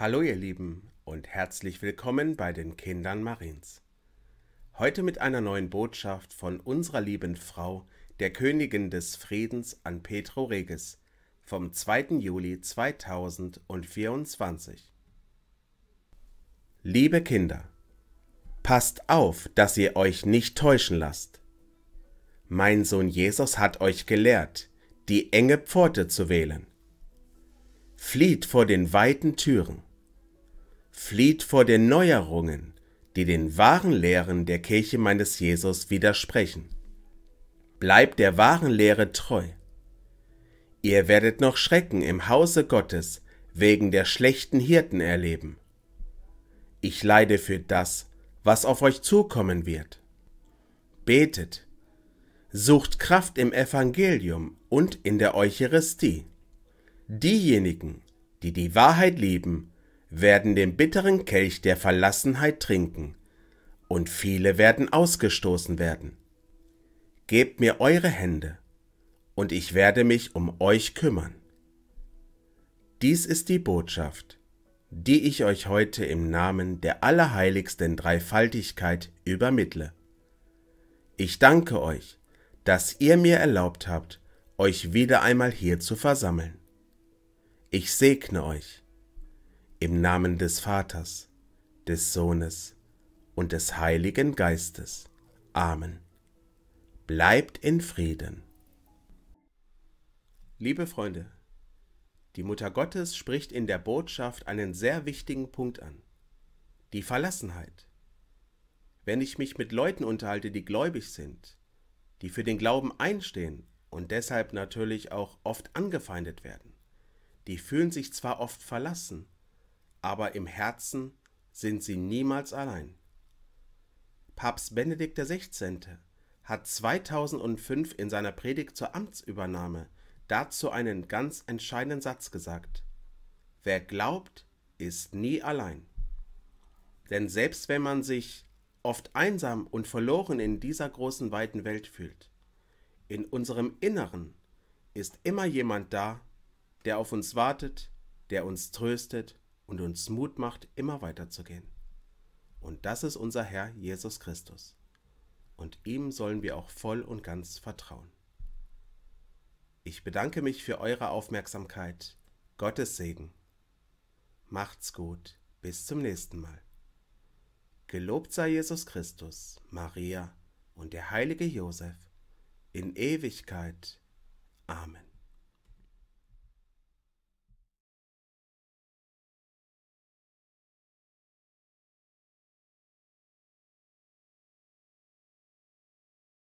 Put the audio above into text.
Hallo ihr Lieben und herzlich willkommen bei den Kindern Mariens. Heute mit einer neuen Botschaft von unserer lieben Frau, der Königin des Friedens an Petro Reges vom 2. Juli 2024. Liebe Kinder, passt auf, dass ihr euch nicht täuschen lasst. Mein Sohn Jesus hat euch gelehrt, die enge Pforte zu wählen. Flieht vor den weiten Türen flieht vor den Neuerungen, die den wahren Lehren der Kirche meines Jesus widersprechen. Bleibt der wahren Lehre treu. Ihr werdet noch Schrecken im Hause Gottes wegen der schlechten Hirten erleben. Ich leide für das, was auf euch zukommen wird. Betet, sucht Kraft im Evangelium und in der Eucharistie. Diejenigen, die die Wahrheit lieben, werden den bitteren Kelch der Verlassenheit trinken, und viele werden ausgestoßen werden. Gebt mir eure Hände, und ich werde mich um euch kümmern. Dies ist die Botschaft, die ich euch heute im Namen der allerheiligsten Dreifaltigkeit übermittle. Ich danke euch, dass ihr mir erlaubt habt, euch wieder einmal hier zu versammeln. Ich segne euch im Namen des Vaters, des Sohnes und des Heiligen Geistes. Amen. Bleibt in Frieden. Liebe Freunde, die Mutter Gottes spricht in der Botschaft einen sehr wichtigen Punkt an. Die Verlassenheit. Wenn ich mich mit Leuten unterhalte, die gläubig sind, die für den Glauben einstehen und deshalb natürlich auch oft angefeindet werden, die fühlen sich zwar oft verlassen, aber im Herzen sind sie niemals allein. Papst Benedikt XVI. hat 2005 in seiner Predigt zur Amtsübernahme dazu einen ganz entscheidenden Satz gesagt. Wer glaubt, ist nie allein. Denn selbst wenn man sich oft einsam und verloren in dieser großen weiten Welt fühlt, in unserem Inneren ist immer jemand da, der auf uns wartet, der uns tröstet und uns Mut macht, immer weiterzugehen. Und das ist unser Herr Jesus Christus. Und ihm sollen wir auch voll und ganz vertrauen. Ich bedanke mich für eure Aufmerksamkeit. Gottes Segen. Macht's gut. Bis zum nächsten Mal. Gelobt sei Jesus Christus, Maria und der heilige Josef. In Ewigkeit. Amen.